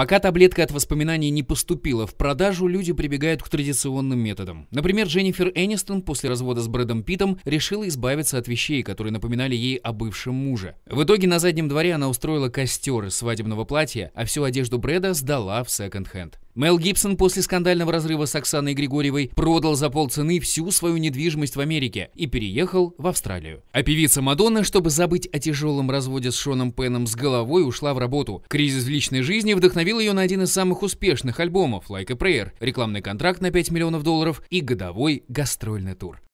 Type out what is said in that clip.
Пока таблетка от воспоминаний не поступила в продажу, люди прибегают к традиционным методам. Например, Дженнифер Энистон после развода с Брэдом Питом решила избавиться от вещей, которые напоминали ей о бывшем муже. В итоге на заднем дворе она устроила костер из свадебного платья, а всю одежду Брэда сдала в секонд-хенд. Мел Гибсон после скандального разрыва с Оксаной Григорьевой продал за полцены всю свою недвижимость в Америке и переехал в Австралию. А певица Мадонна, чтобы забыть о тяжелом разводе с Шоном Пеном с головой, ушла в работу. Кризис в личной жизни вдохновил ее на один из самых успешных альбомов «Like a Prayer», рекламный контракт на 5 миллионов долларов и годовой гастрольный тур.